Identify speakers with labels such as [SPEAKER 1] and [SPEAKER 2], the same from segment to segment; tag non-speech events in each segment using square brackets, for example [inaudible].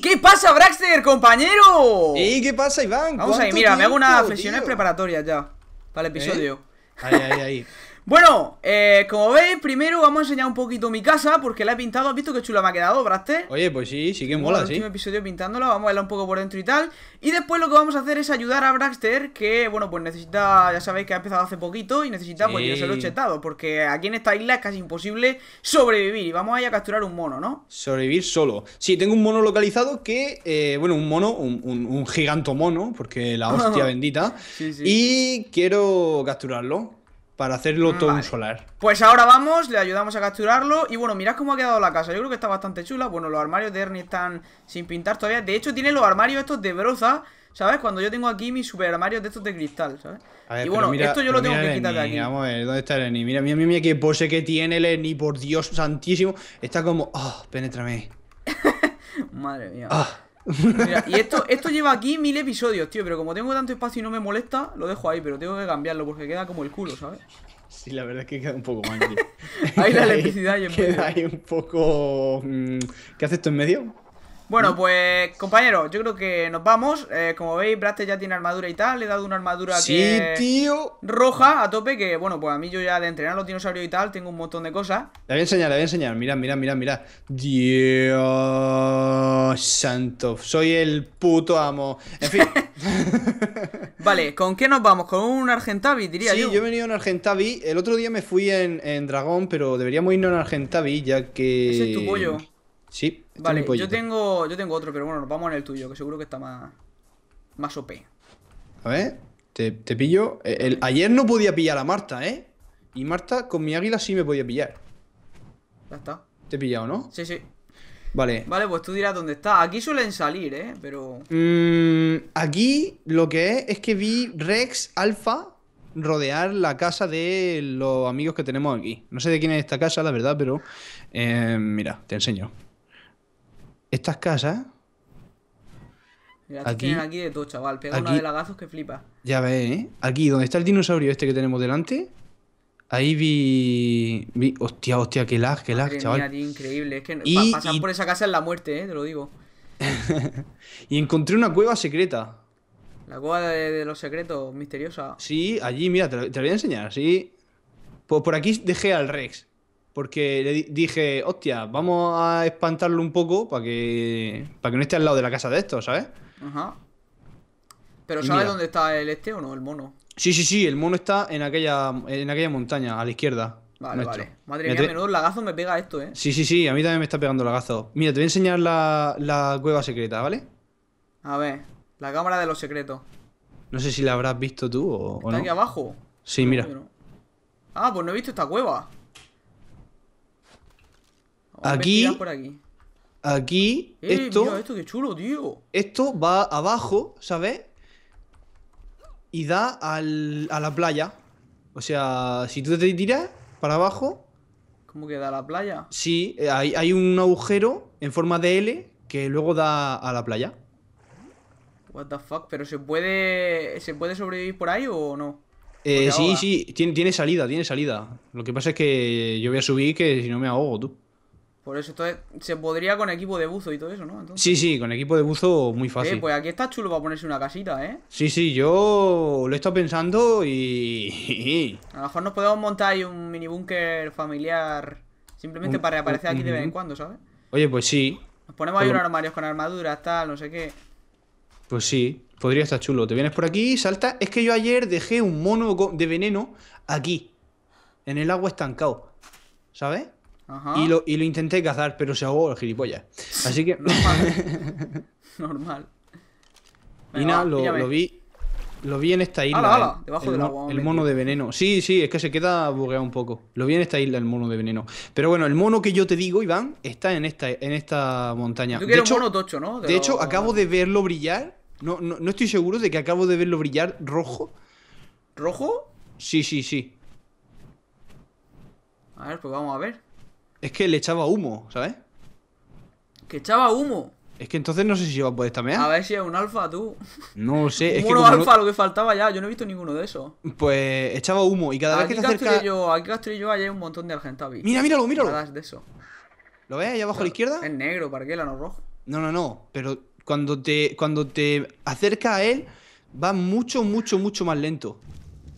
[SPEAKER 1] ¿Qué pasa, Braxter, compañero? ¿Y ¿Qué pasa, Iván? Vamos ahí, mira, me hago unas flexiones preparatorias ya para el episodio.
[SPEAKER 2] ¿Eh? Ahí, ahí, ahí.
[SPEAKER 1] [laughs] Bueno, eh, como veis, primero vamos a enseñar un poquito mi casa Porque la he pintado, ¿has visto qué chula me ha quedado, Braxter?
[SPEAKER 2] Oye, pues sí, sí que mola, el último
[SPEAKER 1] episodio pintándola, vamos a verla un poco por dentro y tal Y después lo que vamos a hacer es ayudar a Braxter Que, bueno, pues necesita, ya sabéis que ha empezado hace poquito Y necesita, pues, sí. pues, chetado Porque aquí en esta isla es casi imposible sobrevivir Y vamos a ir a capturar un mono, ¿no?
[SPEAKER 2] Sobrevivir solo Sí, tengo un mono localizado que, eh, bueno, un mono, un, un, mono, Porque la hostia [laughs] bendita sí, sí. Y quiero capturarlo para hacerlo todo un solar. Pues ahora
[SPEAKER 1] vamos, le ayudamos a capturarlo. Y bueno, mirad cómo ha quedado la casa. Yo creo que está bastante chula. Bueno, los armarios de Ernie están sin pintar todavía. De hecho, tiene los armarios estos de broza, ¿sabes? Cuando yo tengo aquí mis super armarios de estos de cristal, ¿sabes?
[SPEAKER 2] y bueno, esto yo lo tengo que quitar de aquí. Vamos a ¿dónde está Ernie? Mira, mira, mira, mira qué pose que tiene el Ernie, por Dios santísimo. Está como, oh, penétrame.
[SPEAKER 1] [laughs] Madre mía. ¡Ah! y esto, esto lleva aquí mil episodios, tío. Pero como tengo tanto espacio y no me molesta, lo dejo ahí. Pero tengo que cambiarlo porque queda como el culo, ¿sabes? Sí, la verdad es que queda un poco mal [laughs]
[SPEAKER 2] ahí la electricidad y en medio. Queda ahí un poco. Mm, ¿Qué hace esto en medio?
[SPEAKER 1] Bueno, ¿Mm? pues, compañero, yo creo que nos vamos. Eh, como veis, Braste ya tiene armadura y tal. Le he dado una armadura sí, tío. roja a tope. Que bueno, pues a mí yo ya de entrenar los dinosaurios y tal, tengo un montón de cosas.
[SPEAKER 2] Le voy a enseñar, le voy a enseñar. Mira, mira, mira, mira. Dios santo. Soy el puto amo. En fin. [laughs] [laughs] vale, ¿con qué nos vamos? Con un Argentavi, diría yo. Sí, yo he venido en Argentavi. El otro día me fui en, Dragón, pero deberíamos irnos en Argentavi, ya que. Ese es tu pollo. Sí, vale, yo tengo,
[SPEAKER 1] yo tengo otro, pero bueno, nos vamos en el tuyo, que seguro que está más, más OP.
[SPEAKER 2] A ver, te, pillo. Eh, ayer no podía pillar a Marta, ¿eh? Y Marta con mi águila sí me podía pillar. Ya está. Te he pillado, ¿no? Sí, sí. Vale.
[SPEAKER 1] Vale, pues tú dirás dónde está. Aquí suelen salir, ¿eh? Pero.
[SPEAKER 2] Mm, aquí lo que es es que vi Rex Alpha rodear la casa de los amigos que tenemos aquí. No sé de quién es esta casa, la verdad, pero. Eh, mira, te enseño. Estas casas.
[SPEAKER 1] Mira, aquí, aquí de todo, chaval. Pega una de lagazos que flipa.
[SPEAKER 2] Ya ves, ¿eh? Aquí, donde está el dinosaurio este que tenemos delante. Ahí vi. vi hostia, hostia, qué lag, qué lag, chaval.
[SPEAKER 1] increíble. Es que pasar por esa casa es la muerte, ¿eh? Te lo digo.
[SPEAKER 2] [laughs] y encontré una cueva secreta.
[SPEAKER 1] La cueva de, los secretos,
[SPEAKER 2] misteriosa. Sí, allí, mira, te, la voy a enseñar, sí. Pues por aquí dejé al Rex porque le dije, hostia, vamos a espantarlo un poco para que, para que no esté al lado de la casa de esto, ¿sabes?
[SPEAKER 1] Ajá. ¿Pero sabes dónde está el este o no, el mono?
[SPEAKER 2] Sí, sí, sí, el mono está en aquella, en aquella montaña, a la izquierda. Vale, vale. Madre mía, menudo
[SPEAKER 1] lagazo me pega esto, ¿eh?
[SPEAKER 2] Sí, sí, sí, a mí también me está pegando lagazo. Mira, te voy a enseñar la, cueva secreta, ¿vale?
[SPEAKER 1] A ver, la cámara de los secretos.
[SPEAKER 2] No sé si la habrás visto tú o, ¿Está aquí abajo? Sí, mira.
[SPEAKER 1] Ah, pues no he visto esta cueva.
[SPEAKER 2] Aquí, aquí. Eh, esto. esto chulo, tío. Esto va abajo, ¿sabes? Y da a la playa. O sea, si tú te tiras para abajo.
[SPEAKER 1] ¿Cómo que da a la playa?
[SPEAKER 2] Sí, eh, hay, un agujero en forma de L que luego da a la playa.
[SPEAKER 1] What the fuck, pero se puede. ¿Se puede sobrevivir por ahí o no?
[SPEAKER 2] Eh, sí, sí, tiene, tiene salida, tiene salida. Lo que pasa es que yo voy a subir que si no me ahogo tú.
[SPEAKER 1] Por eso, entonces, se podría con equipo de buzo y todo eso, ¿no?
[SPEAKER 2] Sí, sí, con equipo de buzo muy fácil. Eh, pues
[SPEAKER 1] aquí está chulo para ponerse una casita, ¿eh?
[SPEAKER 2] Sí, sí, yo lo he estado pensando y...
[SPEAKER 1] A lo mejor nos podemos montar ahí un mini búnker familiar simplemente para Reaparecer aquí de vez en cuando, ¿sabes?
[SPEAKER 2] Oye, pues sí.
[SPEAKER 1] Nos ponemos ahí unos armarios con armaduras, tal, no sé qué.
[SPEAKER 2] Pues sí, podría estar chulo. Te vienes por aquí, salta. Es que yo ayer dejé un mono de veneno aquí, en el agua estancado, ¿sabes? Y, lo, intenté cazar, pero se ahogó el gilipollas. Así que. Normal.
[SPEAKER 1] [laughs] Normal.
[SPEAKER 2] y nada, lo, vi. Lo vi en esta isla. Debajo el, del mono de veneno. Sí, sí, es que se queda bugueado un poco. Lo vi en esta isla, el mono de veneno. Pero bueno, el mono que yo te digo, Iván, está en esta, en esta montaña. Yo de hecho, mono tocho, ¿no? De, hecho, acabo de verlo brillar. No, no estoy seguro de que acabo de verlo brillar rojo. ¿Rojo? Sí, sí, sí. A ver,
[SPEAKER 1] pues vamos a ver.
[SPEAKER 2] Es que le echaba humo, ¿sabes? ¿Que echaba humo? Es que entonces no sé si va a poder tamear. A ver
[SPEAKER 1] si es un alfa, tú.
[SPEAKER 2] No sé. es que como alfa,
[SPEAKER 1] lo que faltaba ya. Yo no he visto ninguno de esos.
[SPEAKER 2] Pues echaba humo y cada vez que te acercas...
[SPEAKER 1] Yo, aquí Castrillo hay un montón de argentavis Mira, míralo, míralo. Nada de eso. ¿Lo ves ahí abajo a la izquierda? Es negro, ¿para qué? no rojo.
[SPEAKER 2] No, no, no. Pero cuando te, cuando te acerca a él, va mucho, mucho, mucho más lento.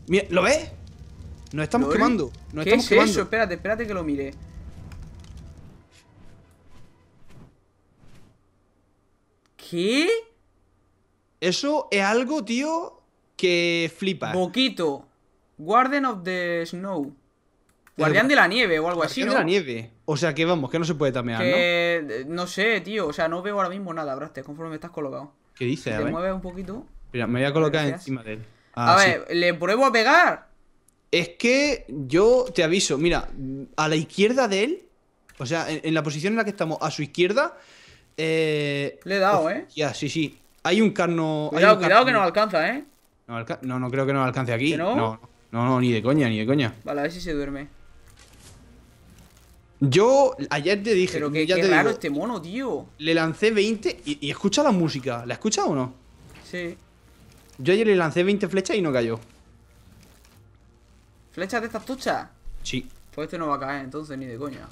[SPEAKER 2] Mira, ¿lo ves? Nos estamos quemando. ¿Qué es eso?
[SPEAKER 1] Espérate, espérate que lo mire. ¿Qué? Eso es algo, tío, que flipa. poquito. Guardian of the Snow. Guardián de la nieve o algo así, ¿no? de la nieve.
[SPEAKER 2] O sea que vamos, que no se puede tamear, que... ¿no?
[SPEAKER 1] Eh, ¿no? sé, tío. O sea, no veo ahora mismo nada, Braste, conforme estás colocado.
[SPEAKER 2] ¿Qué dices? Si te mueves un poquito. Mira, me voy a colocar encima de él. a ah, ver, le pruebo a pegar. Es que yo te aviso, mira, a la izquierda de él, o sea, en la posición en la que estamos, a su izquierda, eh, Le he dado, ¿eh? Ya, sí, sí. Hay un carno. Cuidado, cuidado que no
[SPEAKER 1] alcanza, ¿eh?
[SPEAKER 2] No, no, creo que no alcance aquí. no? no? no, ni de coña, ni de coña.
[SPEAKER 1] Vale, a ver si se duerme.
[SPEAKER 2] Yo ayer te dije. Pero que, ya raro este
[SPEAKER 1] mono, tío.
[SPEAKER 2] Le lancé 20 y, escucha la música. ¿La escucha o no? Sí. Yo ayer le lancé 20 flechas y no cayó.
[SPEAKER 1] ¿Flechas de estas tuchas? Sí. Pues este no va a caer entonces, ni de coña.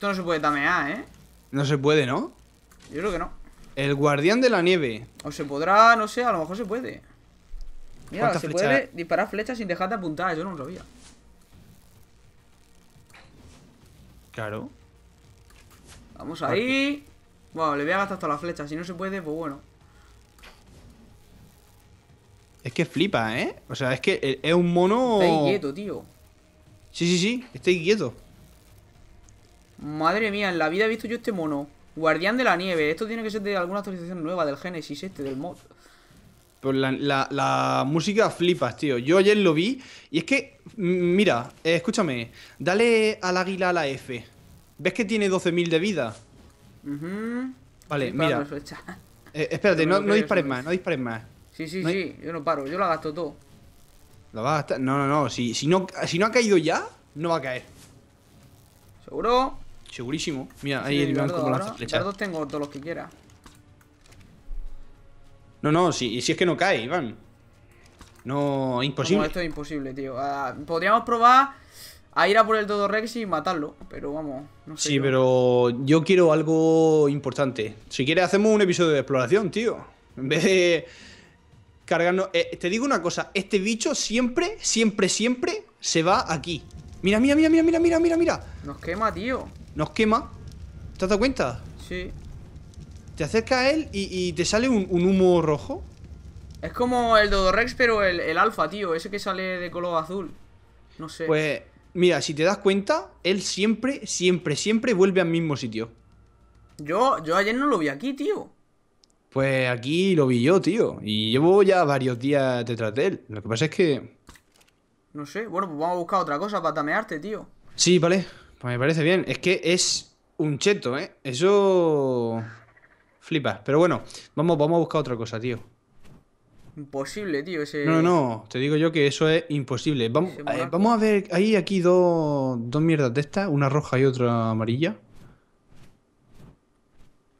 [SPEAKER 1] Esto no se puede tamear, ¿eh?
[SPEAKER 2] No se puede, ¿no? Yo creo que no. El guardián de la nieve.
[SPEAKER 1] O se podrá, no sé, a lo mejor se puede. Mira, se puede disparar flechas sin dejar de apuntar, yo no lo sabía. Claro. Vamos ahí. Bueno, le voy a gastar todas las flechas. Si no se puede, pues bueno.
[SPEAKER 2] Es que flipa, ¿eh? O sea, es que eh, es un mono... Está quieto, tío. Sí, sí, sí. estoy quieto.
[SPEAKER 1] Madre mía, en la vida he visto yo este mono. Guardián de la nieve. Esto tiene que ser de alguna actualización nueva del Genesis este, del mod.
[SPEAKER 2] Pues la, música flipas, tío. Yo ayer lo vi y es que, mira, eh, escúchame, dale al águila a la F. ¿Ves que tiene 12.000 de vida? Vale, mira. Eh, espérate, no, dispares más, no dispares más.
[SPEAKER 1] Sí, sí, sí, yo no paro, yo la gasto todo.
[SPEAKER 2] ¿La vas a gastar? No, no, Si, no, si no ha caído ya,
[SPEAKER 1] no va a caer. ¿Seguro?
[SPEAKER 2] Segurísimo. Mira, ahí como las flechas.
[SPEAKER 1] tengo todos los que quiera.
[SPEAKER 2] No, no, si, si es que no cae, Iván. No, imposible. esto es
[SPEAKER 1] imposible, tío. Ah, podríamos probar a ir a por el Dodo Rex y matarlo, pero vamos,
[SPEAKER 2] no sé. Sí, pero yo quiero algo importante. Si quieres, hacemos un episodio de exploración, tío. En vez de cargarnos. Eh, te digo una cosa: este bicho siempre, siempre, siempre se va aquí. Mira, mira, mira, mira, mira, mira, mira. Nos quema, tío nos quema. ¿Te has dado cuenta? Sí. Te acerca a él y, te sale un, humo rojo.
[SPEAKER 1] Es como el Dodorex, pero el, el alfa, tío. Ese que sale de color azul. No sé. Pues
[SPEAKER 2] mira, si te das cuenta, él siempre, siempre, siempre vuelve al mismo sitio.
[SPEAKER 1] Yo, yo ayer no lo vi aquí, tío.
[SPEAKER 2] Pues aquí lo vi yo, tío. Y llevo ya varios días detrás de él. Lo que pasa es que.
[SPEAKER 1] No sé, bueno, pues vamos a buscar otra cosa para tamearte, tío.
[SPEAKER 2] Sí, vale. Pues me parece bien. Es que es un cheto, ¿eh? Eso. Flipas. Pero bueno, vamos, vamos a buscar otra cosa, tío. Imposible, tío, ese... No, no, te digo yo que eso es imposible. Eh, vamos, a ver, hay aquí dos, mierdas de estas, una roja y otra amarilla.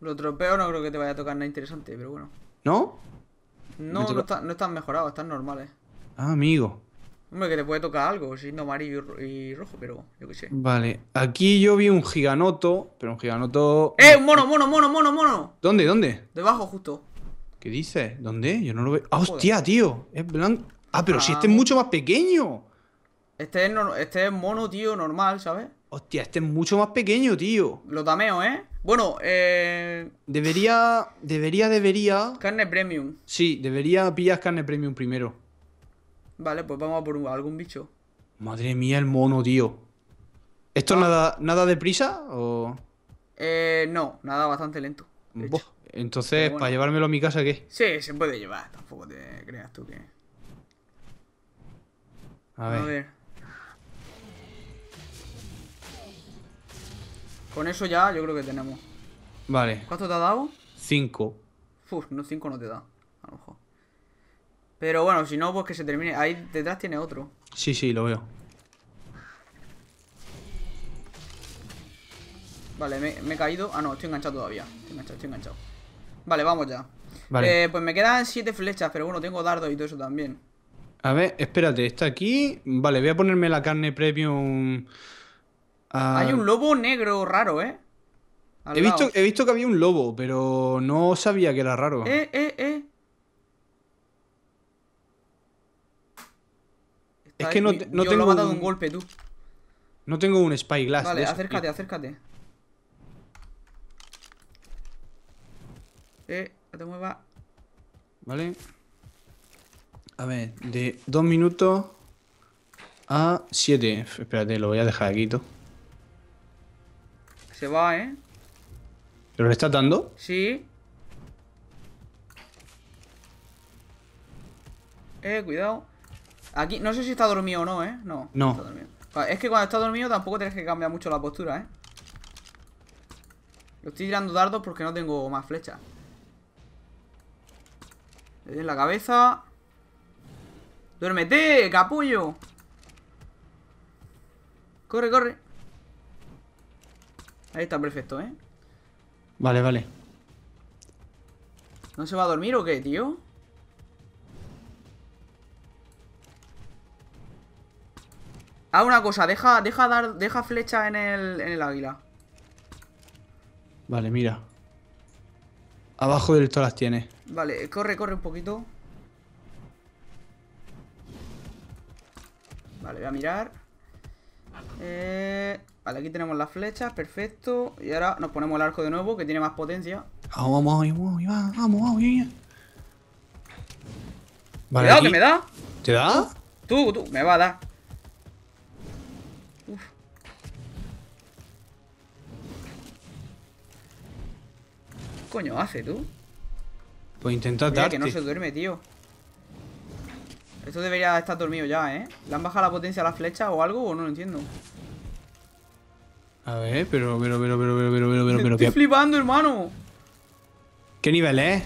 [SPEAKER 1] Lo tropeo no creo que te vaya a tocar nada interesante, pero bueno. ¿No? No, no están mejorados, están normales.
[SPEAKER 2] Ah, amigo.
[SPEAKER 1] Hombre, que te puede tocar algo, siendo amarillo y rojo, pero yo qué sé.
[SPEAKER 2] Vale, aquí yo vi un giganoto, pero un giganoto.
[SPEAKER 1] ¡Eh! ¡Un mono, mono, mono, mono, mono!
[SPEAKER 2] ¿Dónde, dónde?
[SPEAKER 1] Debajo, justo.
[SPEAKER 2] ¿Qué dices? ¿Dónde? Yo no lo veo. ¡Ah, hostia, tío! Es blanco. Ah, pero si este es ah. mucho más pequeño.
[SPEAKER 1] Este es, este es mono,
[SPEAKER 2] tío, normal, ¿sabes? Hostia, este es mucho más pequeño, tío. Lo tameo, ¿eh? Bueno, eh... Debería, debería, debería... Carne premium. Sí, debería pillar carne premium primero.
[SPEAKER 1] Vale, pues vamos a por algún bicho.
[SPEAKER 2] Madre mía, el mono, tío. ¿Esto nada, nada de o...?
[SPEAKER 1] Eh, no, nada bastante lento.
[SPEAKER 2] entonces, ¿para llevármelo a mi casa qué?
[SPEAKER 1] Sí, se puede llevar, tampoco te creas tú que... A ver. Con eso ya yo creo que tenemos.
[SPEAKER 2] Vale. ¿Cuánto te ha dado? Cinco
[SPEAKER 1] Uf, no, 5 no te da. Pero bueno, si no, pues que se termine. Ahí detrás tiene otro.
[SPEAKER 2] Sí, sí, lo veo.
[SPEAKER 1] Vale, me, he caído. Ah, no, estoy enganchado todavía. Estoy enganchado, estoy enganchado. Vale, vamos ya. Vale. Eh, pues me quedan siete flechas, pero bueno, tengo dardo y todo eso también.
[SPEAKER 2] A ver, espérate, está aquí. Vale, voy a ponerme la carne premium. Ah, Hay un
[SPEAKER 1] lobo negro raro, ¿eh? he visto,
[SPEAKER 2] he visto que había un lobo, pero no sabía que era raro.
[SPEAKER 1] eh, eh Es que no, te, no yo tengo. Lo he matado un... golpe, tú.
[SPEAKER 2] No tengo un spyglass. Vale, acércate,
[SPEAKER 1] acércate. Eh, no te muevas.
[SPEAKER 2] Vale. A ver, de dos minutos a siete Espérate, lo voy a dejar aquí.
[SPEAKER 1] Se va, ¿eh?
[SPEAKER 2] ¿Pero le estás dando?
[SPEAKER 1] Sí. Eh, cuidado. Aquí, no sé si está dormido o no, ¿eh? No. No. Es que cuando está dormido tampoco tienes que cambiar mucho la postura, ¿eh? Lo estoy tirando dardos porque no tengo más flechas. Le doy en la cabeza. ¡Duérmete, capullo! Corre, corre. Ahí está, perfecto, ¿eh? Vale, vale. ¿No se va a dormir o qué, tío? Haz ah, una cosa, deja, deja dar, deja flecha en el, águila.
[SPEAKER 2] Vale, mira. Abajo del todo las tiene.
[SPEAKER 1] Vale, corre, corre un poquito. Vale, voy a mirar. Eh, vale, aquí tenemos las flechas, perfecto. Y ahora nos ponemos el arco de nuevo, que tiene más potencia.
[SPEAKER 2] Vamos, vamos, vamos, vamos, vamos, Vale, Cuidado, que me da. ¿Te da?
[SPEAKER 1] Tú, tú, me va a dar. coño hace, tú?
[SPEAKER 2] Pues intenta darte. que no se duerme,
[SPEAKER 1] tío. Esto debería estar dormido ya, ¿eh? ¿Le han bajado la potencia a la flecha o algo? O no lo entiendo.
[SPEAKER 2] A ver, pero, pero, pero, pero, pero, pero, pero, pero, pero. Estoy
[SPEAKER 1] flipando, hermano.
[SPEAKER 2] ¿Qué nivel es?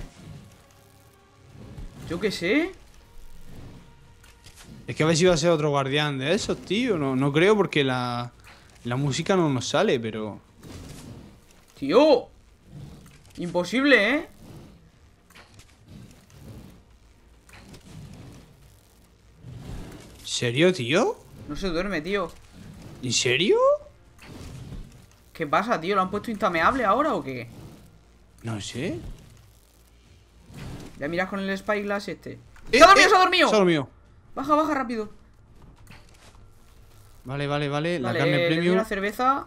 [SPEAKER 2] Yo qué sé. Es que a ver si va a ser otro guardián de esos, tío. No, no creo porque la, la música no nos sale, pero... ¡Tío! Imposible, ¿eh?
[SPEAKER 1] ¿Serio, tío? No se duerme, tío ¿En serio? ¿Qué pasa, tío? ¿Lo han puesto intameable ahora o qué? No sé Ya miras con el spyglass este eh, ¡Se ha dormido, eh, se ha dormido! Se ha dormido Baja, baja, rápido
[SPEAKER 2] Vale, vale, vale, La carne eh, premium una
[SPEAKER 1] cerveza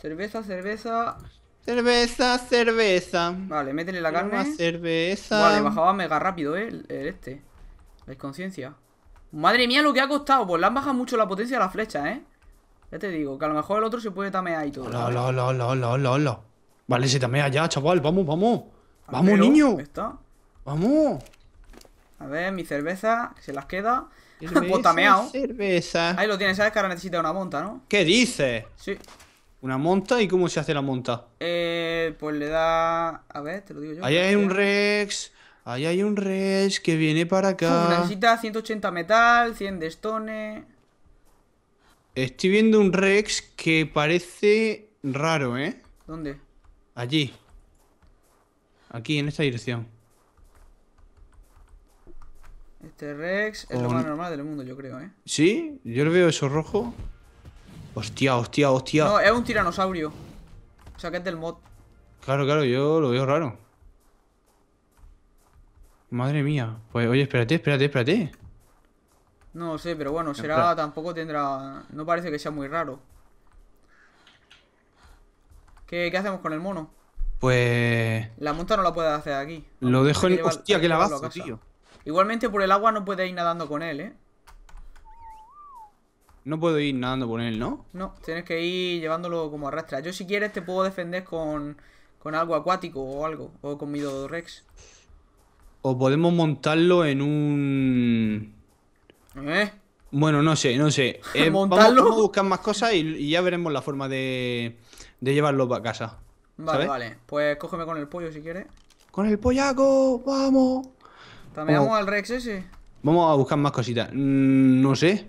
[SPEAKER 1] Cerveza, cerveza Cerveza, cerveza. Vale, métele la carne. cerveza. Vale, bajaba mega rápido, eh. El, este. La inconsciencia. Madre mía, lo que ha costado. Pues le han bajado mucho la potencia de la flecha, eh. Ya te digo, que a lo mejor el otro se puede tamear y
[SPEAKER 2] todo. Hola, hola, hola, hola, hola, Vale, se tamea ya, chaval. Vamos, vamos.
[SPEAKER 1] Vamos, niño.
[SPEAKER 2] Está. Vamos. A
[SPEAKER 1] ver, mi cerveza, que se las queda. Cerveza, pues tameado.
[SPEAKER 2] Cerveza.
[SPEAKER 1] Ahí lo tienes, sabes que ahora necesita una monta, ¿no?
[SPEAKER 2] ¿Qué dices? Sí. ¿Una monta? ¿Y cómo se hace la monta?
[SPEAKER 1] Eh, pues le da. A ver, te lo digo yo. Ahí hay un
[SPEAKER 2] Rex. Ahí hay un Rex que viene para acá. Una necesita
[SPEAKER 1] 180 metal, 100 de stone.
[SPEAKER 2] Estoy viendo un Rex que parece raro, ¿eh? ¿Dónde? Allí. Aquí, en esta dirección.
[SPEAKER 1] Este Rex es lo más normal del mundo, yo creo, ¿eh?
[SPEAKER 2] ¿Sí? Yo lo veo eso rojo. Hostia, hostia, hostia. No, es un
[SPEAKER 1] tiranosaurio. O sea, que es del mod.
[SPEAKER 2] Claro, claro, yo lo veo raro. Madre mía. Pues, oye, espérate, espérate, espérate.
[SPEAKER 1] No lo sé, pero bueno, será... Tampoco tendrá... No parece que sea muy raro. ¿Qué, hacemos con el mono?
[SPEAKER 2] Pues...
[SPEAKER 1] La monta no la puedes hacer aquí.
[SPEAKER 2] Lo dejo en... el Hostia, que la bazo, tío.
[SPEAKER 1] Igualmente por el agua no puedes ir nadando con él, ¿eh?
[SPEAKER 2] ¿No puedo ir nadando por él, no?
[SPEAKER 1] No, tienes que ir llevándolo como arrastra. Yo si quieres te puedo defender con, con algo acuático o algo, o con mi Rex
[SPEAKER 2] O podemos montarlo en un... ¿Eh? Bueno, no sé, no sé. [laughs] Eh, ¿Montarlo? Vamos, a buscar más cosas y, ya veremos la forma de, de llevarlo para casa. Vale,
[SPEAKER 1] vale. Pues cógeme con el pollo si quieres.
[SPEAKER 2] ¡Con el pollaco! ¡Vamos!
[SPEAKER 1] También vamos. al Rex ese?
[SPEAKER 2] Vamos a buscar más cositas. Mm, no sé.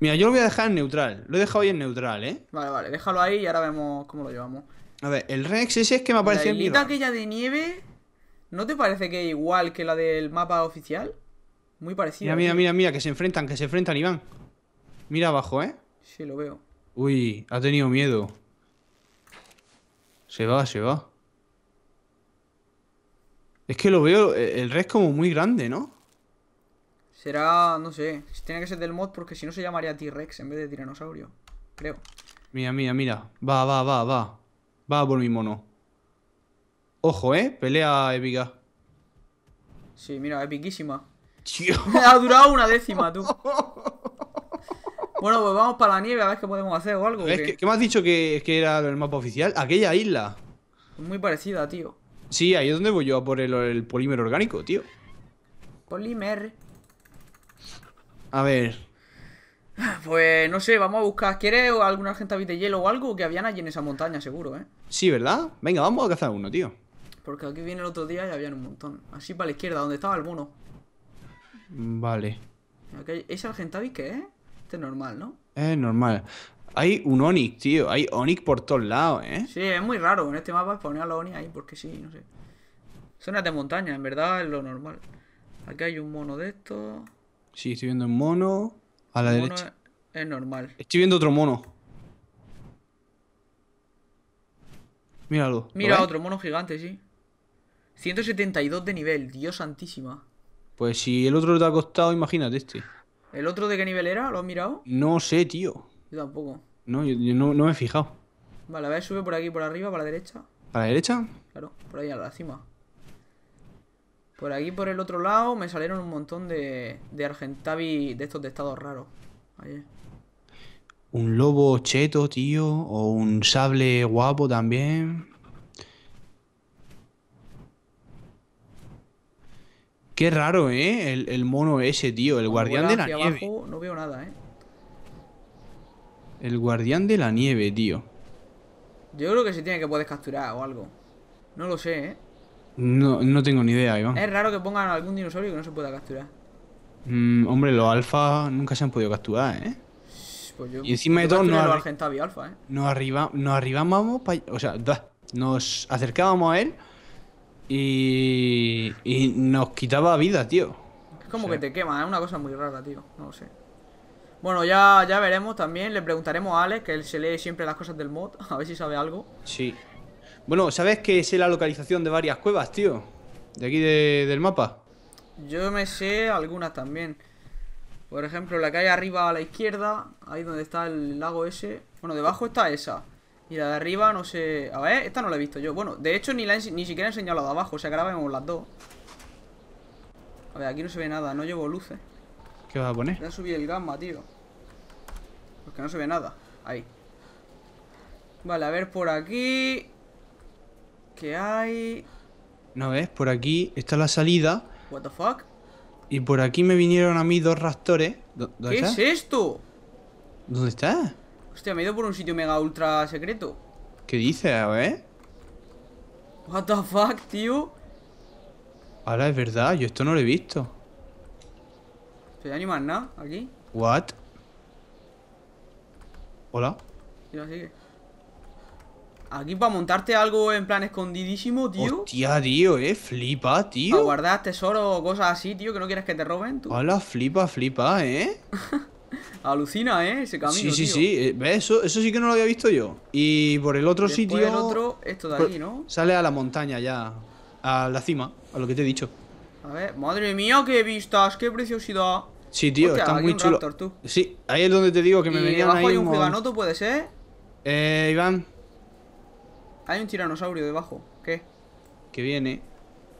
[SPEAKER 2] Mira, yo lo voy a dejar en neutral. Lo he dejado ahí en neutral, ¿eh?
[SPEAKER 1] Vale, vale, déjalo ahí y ahora vemos cómo lo llevamos.
[SPEAKER 2] A ver, el Rex ese es que me ha parecido. La mitad
[SPEAKER 1] aquella de nieve, ¿no te parece que es igual que la del mapa oficial? Muy parecida. Mira, mira, ¿eh?
[SPEAKER 2] mira, mira, que se enfrentan, que se enfrentan, Iván. Mira abajo, ¿eh? Sí, lo veo. Uy, ha tenido miedo. Se va, se va. Es que lo veo, eh, el Rex como muy grande, ¿no?
[SPEAKER 1] Será, no sé, tiene que ser del mod porque si no se llamaría T-Rex en vez de tiranosaurio, creo.
[SPEAKER 2] Mira, mira, mira. Va, va, va, va. Va por mi mono. Ojo, ¿eh? Pelea épica.
[SPEAKER 1] Sí, mira, Me [laughs] ha durado una décima, tú. bueno, pues vamos para la nieve a ver qué podemos hacer o algo. ¿Qué, ¿Qué me has
[SPEAKER 2] dicho que, era el mapa oficial? Aquella isla. muy
[SPEAKER 1] parecida, tío.
[SPEAKER 2] Sí, ahí es donde voy yo a por el, el polímero orgánico, tío.
[SPEAKER 1] Polímero. A ver. Pues no sé, vamos a buscar. ¿Quieres alguna argentavis de hielo o algo? Que habían allí en esa montaña, seguro, ¿eh?
[SPEAKER 2] Sí, ¿verdad? Venga, vamos a cazar uno, tío.
[SPEAKER 1] Porque aquí viene el otro día y habían un montón. Así para la izquierda, donde estaba el mono.
[SPEAKER 2] Mm, vale.
[SPEAKER 1] ¿Esa ¿Ese argentavis qué es? Este es normal, ¿no?
[SPEAKER 2] Es normal. Hay un Onix, tío. Hay Onix por todos lados, ¿eh?
[SPEAKER 1] Sí, es muy raro en este mapa poner a los Onix ahí porque sí, no sé. Zonas de montaña, en verdad es lo normal. Aquí hay un mono de estos.
[SPEAKER 2] Sí, estoy viendo un mono. A la derecha.
[SPEAKER 1] es normal.
[SPEAKER 2] Estoy viendo otro mono. Míralo. Mira
[SPEAKER 1] otro mono gigante, sí. 172 de nivel, Dios santísima.
[SPEAKER 2] Pues si el otro te ha costado, imagínate este.
[SPEAKER 1] ¿El otro de qué nivel era? ¿Lo has mirado?
[SPEAKER 2] No sé, tío. Yo tampoco. No, yo, no, no me he fijado.
[SPEAKER 1] Vale, a ver, sube por aquí, por arriba, para la derecha. ¿Para la derecha? Claro, por ahí a la cima. Por aquí, por el otro lado, me salieron un montón de, de Argentavi de estos de estados raros.
[SPEAKER 2] Un lobo cheto, tío, o un sable guapo también. Qué raro, ¿eh? El, mono ese, tío. El guardián de la nieve.
[SPEAKER 1] Abajo, no veo nada, ¿eh?
[SPEAKER 2] El guardián de la nieve, tío.
[SPEAKER 1] Yo creo que se tiene que poder capturar o algo. No lo sé, ¿eh?
[SPEAKER 2] No, no tengo ni idea, Iván.
[SPEAKER 1] Es raro que pongan algún dinosaurio que no se pueda capturar.
[SPEAKER 2] Mm, hombre, los alfa nunca se han podido capturar, ¿eh?
[SPEAKER 1] Pues y encima de todo, no arri alfa, ¿eh?
[SPEAKER 2] nos, arriba nos arribábamos, o sea, nos acercábamos a él y, nos quitaba vida, tío.
[SPEAKER 1] Es como que te quema, es una cosa muy rara, tío. No lo sé. Bueno, ya, ya veremos también. Le preguntaremos a Alex, que él se lee siempre las cosas del mod, [laughs]
[SPEAKER 2] a ver si sabe algo. Sí. Bueno, ¿sabes que sé la localización de varias cuevas, tío? De aquí del mapa.
[SPEAKER 1] Yo me sé algunas también. Por ejemplo, la que hay arriba a la izquierda, ahí donde está el lago ese. Bueno, debajo está esa. Y la de arriba, no sé... A ver, esta no la he visto yo. Bueno, de hecho, ni, la ni siquiera he enseñado abajo. O sea, que ahora vemos las dos. A ver, aquí no se ve nada. No llevo luces. ¿Qué vas a poner? a subir el gamma, tío. Porque no se ve nada. Ahí. Vale, a ver por aquí... ¿Qué hay.
[SPEAKER 2] ¿No ves? Por aquí está la salida. ¿What the fuck? Y por aquí me vinieron a mí dos raptores. ¿Qué es
[SPEAKER 1] esto?
[SPEAKER 2] ¿Dónde está?
[SPEAKER 1] Hostia, me he ido por un sitio mega ultra secreto.
[SPEAKER 2] ¿Qué dices? A ver.
[SPEAKER 1] ¿What the fuck, tío?
[SPEAKER 2] Ahora es verdad, yo esto no lo he visto.
[SPEAKER 1] ¿Se animan nada aquí?
[SPEAKER 2] ¿What? Hola.
[SPEAKER 1] Aquí para montarte algo en plan escondidísimo, tío.
[SPEAKER 2] Hostia, tío, eh. Flipa,
[SPEAKER 1] tío. Para guardar tesoro o cosas así, tío, que no quieras que te roben,
[SPEAKER 2] tú. Hola, flipa, flipa, eh.
[SPEAKER 1] [laughs] Alucina, ¿eh? Ese camino, Sí, sí,
[SPEAKER 2] sí. Eh, ¿Ves? Eso, eso sí que no lo había visto yo. Y por el otro sitio... el otro,
[SPEAKER 1] esto de aquí, ¿no?
[SPEAKER 2] Sale a la montaña ya. A la cima, a lo que te he dicho.
[SPEAKER 1] A ver, madre mía, qué vistas, qué preciosidad. Sí, tío, está muy chulo.
[SPEAKER 2] sí, ahí es donde te digo que me venía. abajo hay un peganoto, puede ser? Eh, Iván,
[SPEAKER 1] hay un tiranosaurio debajo. ¿Qué?
[SPEAKER 2] Que viene.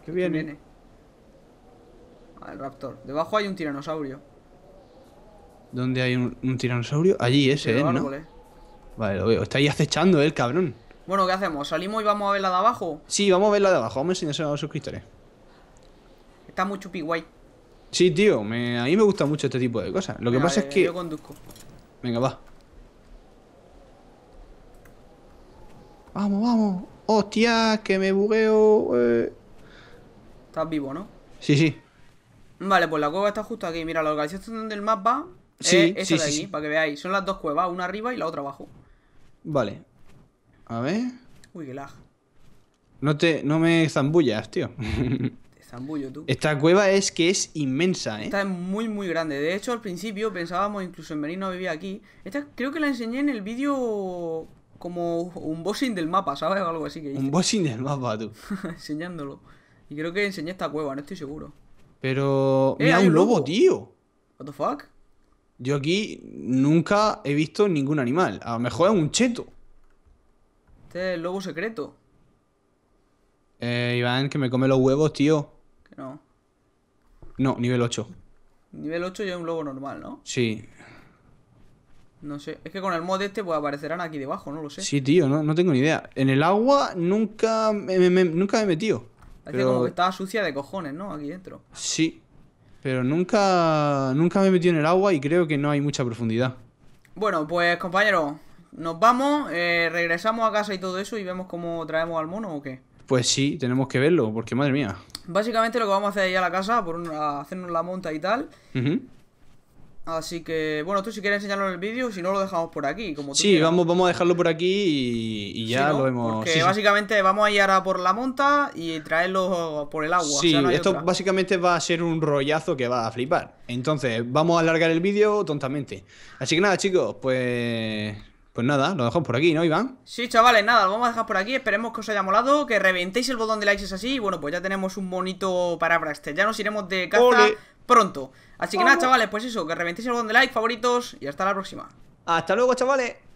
[SPEAKER 2] Que
[SPEAKER 1] viene. viene? Ah, el raptor. Debajo hay un tiranosaurio.
[SPEAKER 2] ¿Dónde hay un, tiranosaurio? Allí ese, ¿eh? ¿no? Vale, lo veo. Está ahí acechando, ¿eh, el cabrón.
[SPEAKER 1] Bueno, ¿qué hacemos? ¿Salimos y vamos a ver la de abajo?
[SPEAKER 2] Sí, vamos a ver la de abajo. Vamos a enseñar a los suscriptores.
[SPEAKER 1] Está muy chupi guay.
[SPEAKER 2] Sí, tío. Me... A mí me gusta mucho este tipo de cosas. Lo que pasa es que... Yo conduzco. Venga, va. Vamos, vamos. Hostia, que me bugueo. Eh. Estás vivo, ¿no? Sí, sí.
[SPEAKER 1] Vale, pues la cueva está justo aquí. Mira, la localización el mapa
[SPEAKER 2] sí, es sí, de aquí,
[SPEAKER 1] para que veáis. Son las dos cuevas, una arriba y la otra abajo.
[SPEAKER 2] Vale. A ver. Uy, qué lag. No te. no me zambullas, tío. [laughs] Te
[SPEAKER 1] zambullo tú.
[SPEAKER 2] Esta cueva es que es inmensa, eh. Esta
[SPEAKER 1] es muy, muy grande. De hecho, al principio pensábamos incluso en venirnos a vivir aquí. Esta creo que la enseñé en el vídeo como un bossing del mapa, ¿sabes? O algo así que Un bossing
[SPEAKER 2] del mapa, tú.
[SPEAKER 1] [laughs] Enseñándolo. Y creo que enseñé esta cueva, no estoy seguro.
[SPEAKER 2] Pero. Eh, mira, un lobo,
[SPEAKER 1] tío. What the fuck?
[SPEAKER 2] Yo aquí nunca he visto ningún animal. A lo mejor es un cheto.
[SPEAKER 1] Este es el lobo secreto.
[SPEAKER 2] Eh, Iván, que me come los huevos, tío. Que no. No, nivel 8.
[SPEAKER 1] Nivel 8 ya es un lobo normal, ¿no? Sí, no sé, es que con el mod este pues aparecerán aquí debajo, no lo sé. Sí, tío,
[SPEAKER 2] no, tengo ni idea. En el agua nunca me, nunca he metido. Es pero... como que
[SPEAKER 1] estaba sucia de cojones, ¿no? Aquí dentro.
[SPEAKER 2] Sí, pero nunca, nunca me he metido en el agua y creo que no hay mucha profundidad.
[SPEAKER 1] Bueno, pues compañero, nos vamos, eh, regresamos a casa y todo eso y vemos cómo traemos al mono o qué.
[SPEAKER 2] Pues sí, tenemos que verlo, porque madre mía.
[SPEAKER 1] Básicamente lo que vamos a hacer ir a la casa, por hacernos la monta y tal. Así que, bueno, tú si quieres enseñarlo en el vídeo, si no lo dejamos por aquí, como tú Sí, vamos,
[SPEAKER 2] vamos a dejarlo por aquí y, ya lo vemos. Porque
[SPEAKER 1] básicamente vamos a ir ahora por la monta y traerlo por el agua. Sí, esto
[SPEAKER 2] básicamente va a ser un rollazo que va a flipar. Entonces, vamos a alargar el vídeo tontamente. Así que nada, chicos, pues... Pues nada, lo dejamos por aquí, ¿no, Iván?
[SPEAKER 1] Sí, chavales, nada, lo vamos a dejar por aquí. Esperemos que os haya molado, que reventéis el botón de likes es así. Y bueno, pues ya tenemos un bonito para este. Ya nos iremos de caza pronto. Así que nada, chavales, pues eso, que reventéis el botón de like, favoritos y hasta la próxima. Hasta luego, chavales.